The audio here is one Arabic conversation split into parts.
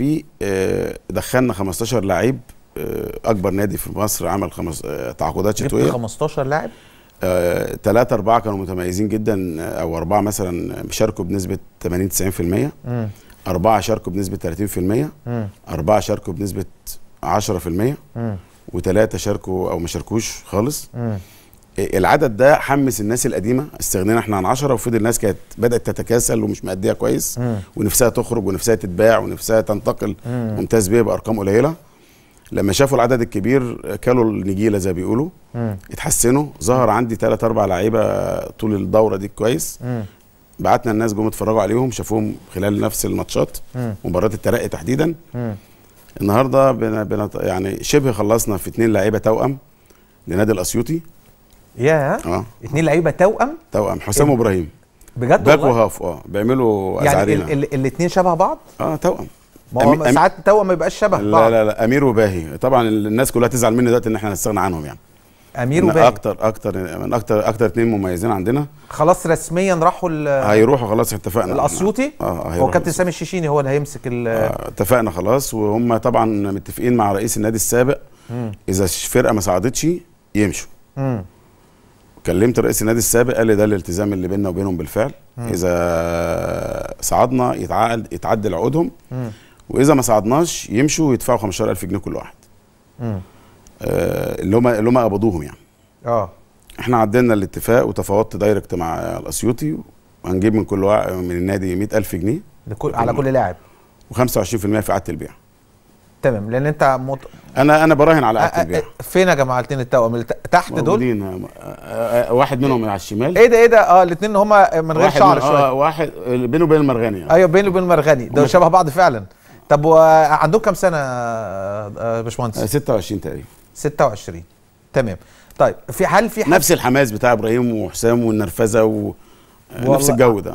فيه آه، دخلنا 15 لعيب آه، اكبر نادي في مصر عمل خمس آه، تعاقدات شتويه جبت 15 لاعب ثلاثة أربعة كانوا متميزين جدا أو أربعة مثلا شاركوا بنسبة 80 90% مم. أربعة شاركوا بنسبة 30% مم. أربعة شاركوا بنسبة 10% مم. وثلاثة شاركوا أو ما شاركوش خالص مم. العدد ده حمس الناس القديمه استغنينا احنا عن 10 وفضل الناس كانت بدات تتكاسل ومش مأديه كويس مم. ونفسها تخرج ونفسها تتباع ونفسها تنتقل مم. ممتاز بيه بارقام قليله لما شافوا العدد الكبير كلوا النجيله زي ما بيقولوا اتحسنوا ظهر عندي ثلاث اربع لعيبه طول الدوره دي كويس مم. بعتنا الناس جم اتفرجوا عليهم شافوهم خلال نفس الماتشات مباريات الترقي تحديدا مم. النهارده بنا بنا يعني شبه خلصنا في اثنين لعيبه توأم لنادي الاسيوطي يا اه اثنين لعيبه توأم توأم حسام وابراهيم بجد باك وهاف اه بيعملوا يعني الاثنين شبه بعض اه توأم ما هو أمي... ساعات توأم ما يبقاش شبه لا بعض لا لا امير وباهي طبعا الناس كلها تزعل مني دلوقتي ان احنا هنستغنى عنهم يعني امير وباهي اكتر اكتر من اكتر اكتر اثنين مميزين عندنا خلاص رسميا راحوا هيروحوا خلاص اتفقنا الاسيوطي اه هو كابتن سامي الشيشيني هو اللي هيمسك آه اتفقنا خلاص وهم طبعا متفقين مع رئيس النادي السابق مم. اذا الفرقه ما صعدتش يمشوا مم. كلمت رئيس النادي السابق قال لي ده الالتزام اللي بيننا وبينهم بالفعل م. اذا صعدنا يتعقد يتعدل عقودهم واذا ما صعدناش يمشوا ويدفعوا 15000 جنيه كل واحد آه اللي هم اللي هم قبضوهم يعني اه احنا عدلنا الاتفاق وتفاوضت دايركت مع الاسيوطي وهنجيب من كل واحد من النادي 100000 جنيه لكل على كل لاعب و25% في اعاده البيع تمام لان انت مط... انا انا براهن على اكل بيها فين يا جماعه الاثنين التوأم تحت دول آه، آه، واحد منهم على الشمال ايه ده ايه ده اه الاثنين هما من غير شعر شويه اه واحد بينه وبين المرغني يعني. ايوه بينه وبين المرغني دول شبه بعض فعلا طب وعندهم كام سنه يا باشمهندس 26 تقريبا 26 تمام طيب في هل في حد نفس الحماس بتاع ابراهيم وحسام والنرفزه و... نفس الجو ده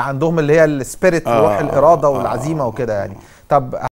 عندهم اللي هي السبيريت آه روح الاراده آه والعزيمه آه وكده يعني طب